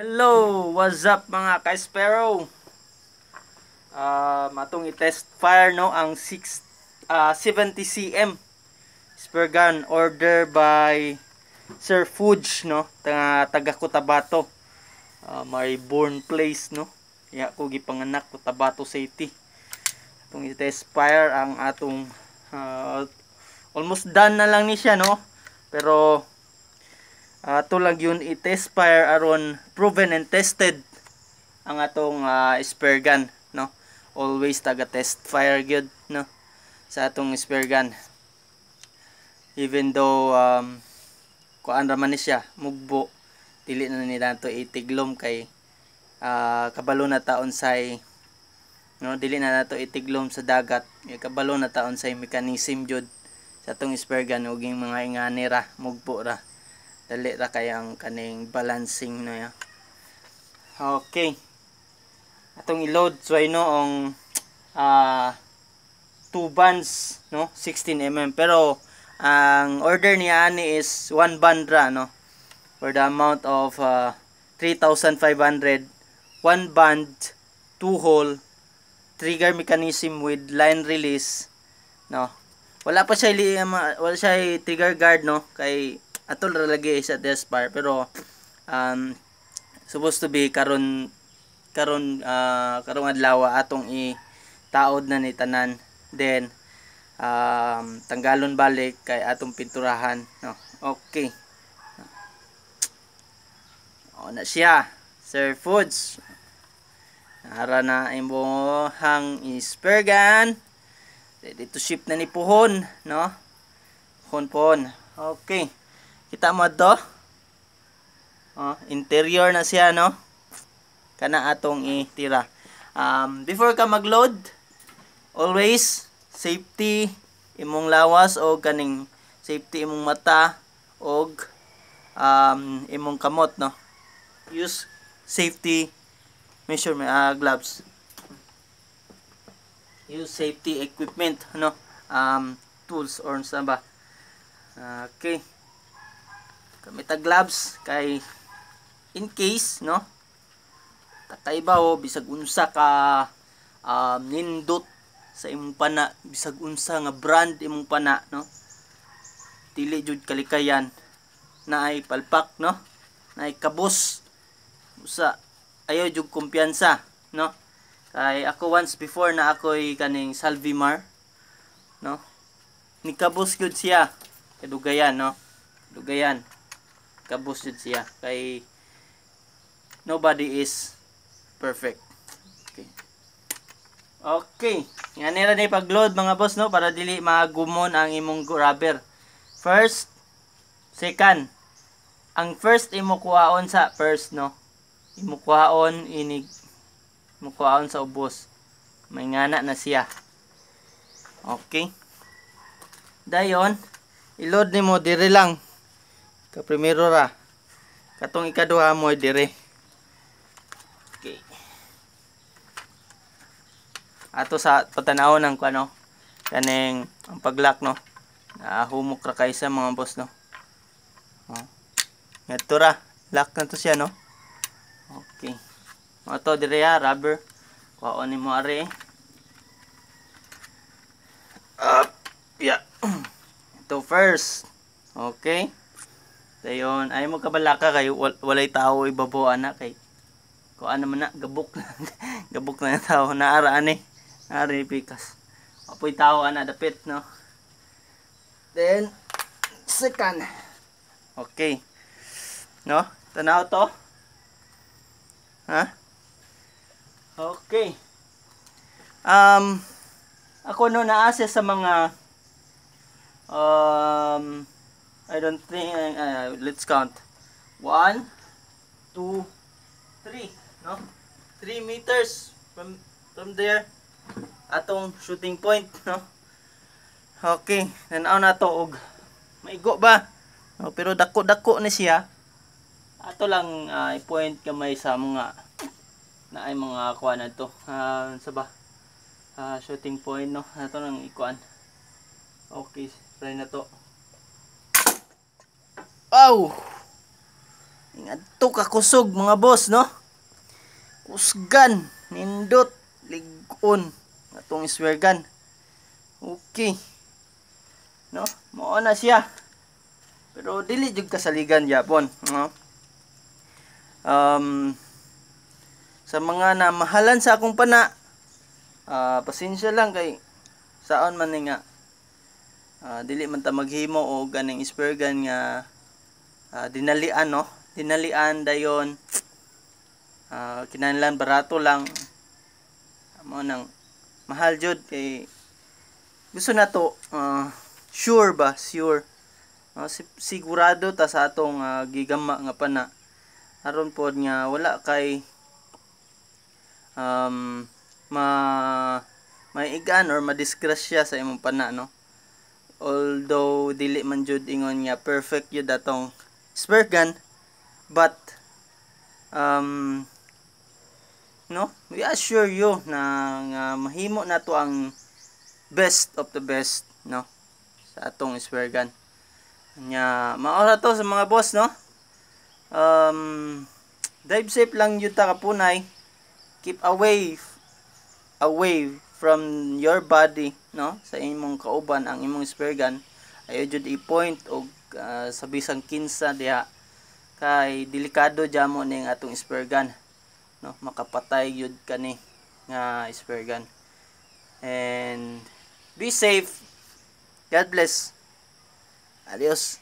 Hello! What's up mga ka-Sparrow? Uh, matong i-test fire no ang 6, uh, 70cm spare gun order by Sir Fudge no taga, taga Cotabato uh, may born place no ya ko gipanganak Cotabato City itong i-test fire ang atong uh, almost done na lang ni siya no pero uh, lang yun i-test fire aron proven and tested ang atong uh, spare gun no always taga test fire gyud no sa atong spare gun even though um, kuan ra man siya mugbo dili na ni nato itiglom kay uh, kabalo na taon say no dili na nato itiglom sa dagat kay kabalo na taon say mechanism jud sa atong spare gun ug mga ingani ra mugbo ra dali ra kaya ang kaning balancing no ya okay atong i-load so ay no ang uh, ah, 2 bands no 16 mm pero ang order niya ani is 1 band ra no for the amount of uh, 3,500 1 band 2 hole trigger mechanism with line release no wala pa siya wala siya trigger guard no kay atol ra lagi sa Despar pero um supposed to be karon karon uh, ah, karong adlaw atong i taod na ni tanan then um, tanggalon balik kay atong pinturahan no okay o na siya sir foods ara na imong hang ispergan dito ship na ni puhon no hon pon okay Kita mo to? Oh, interior na siya, no? Kana atong itira. Um, before ka mag-load, always safety imong lawas o kaning safety imong mata o um, imong kamot, no? Use safety measurement uh, gloves. Use safety equipment, no? Um, tools or sa ba? Ah, okay kami tag gloves kay in case no takaibaw oh, bisag unsa ka um, nindot sa imong pana bisag unsa nga brand imong pana no dili jud kalikayan na ay palpak no na ay kabus usa ayo jud kumpiyansa no kay ako once before na ako'y kaning Salvimar no ni kabos gyud siya kadugayan no kadugayan kabus jud siya kay nobody is perfect okay okay nga nila ni pagload mga boss no para dili magumon ang imong rubber first second ang first imo kuhaon sa first no imo kuhaon inig imo kuhaon sa ubos may ngana na siya okay dayon iload nimo dire lang ka primero ra katong ikaduha mo eh, dire okay ato sa patanaw ng kuno kaning ang paglak no nahumok ra kay sa mga boss no oh. ngato ra lock na to siya no okay mo to dire ya ah, rubber kuha ni mo ari up ah, yeah ito first okay Dayon, ay mo kabalaka kay wal, walay tao ibabo eh, anak kay. Ko ano man na gabok na gabok na tao na araan eh. Ari pikas. Apoy tao ana dapit no. Then second. Okay. No? Tanaw to? Ha? Okay. Um, ako no naase sa mga um, I don't think, uh, uh, let's count. One, two, three, no? Three meters from, from there, atong shooting point, no? Okay, nanaw na to, og, maigo ba? No, pero dako-dako ni siya. Ato lang, uh, i-point kamay sa mga, na ay mga kuha na to. Uh, sa ba? Uh, shooting point, no? Ato nang ikuan. Okay, try na to. Aw! Ingadto ka kusog mga boss, no? Kusgan, nindot, ligon. Atong gun. Okay. No? Mao na siya. Pero dili jud kasaligan yapon, no? Um, sa mga na mahalan sa akong pana, uh, pasensya lang kay saon man ni nga uh, dili man ta maghimo o ganing gun nga uh, dinalian no dinalian dayon uh, ah, kinahanglan barato lang mo nang mahal jud kay gusto na to uh, sure ba sure uh, sigurado ta sa atong uh, gigama nga pana aron pod nga wala kay um, ma maigan or madisgrasya sa imong pana no although dili man jud ingon nga perfect jud atong spare gun but um, no we assure you na uh, mahimo na to ang best of the best no sa atong spare gun nya maora to sa mga boss no um, dive safe lang yun ta kapunay keep away away from your body no sa imong kauban ang imong spare gun ayo jud i-point og uh, sa bisang kinsa diha kay delikado jamo ning atong spare gun no makapatay yun kani nga spare gun and be safe God bless adios